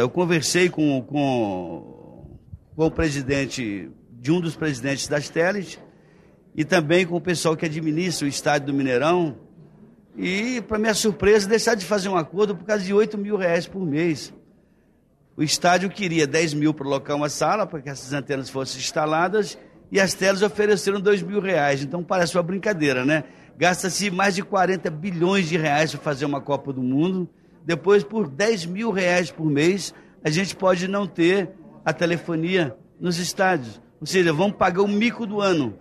Eu conversei com, com, com o presidente, de um dos presidentes das teles, e também com o pessoal que administra o estádio do Mineirão. E, para minha surpresa, deixaram de fazer um acordo por causa de 8 mil reais por mês. O estádio queria 10 mil para alocar uma sala, para que essas antenas fossem instaladas, e as telas ofereceram 2 mil reais. Então parece uma brincadeira, né? Gasta-se mais de 40 bilhões de reais para fazer uma Copa do Mundo. Depois, por 10 mil reais por mês, a gente pode não ter a telefonia nos estádios. Ou seja, vamos pagar o mico do ano.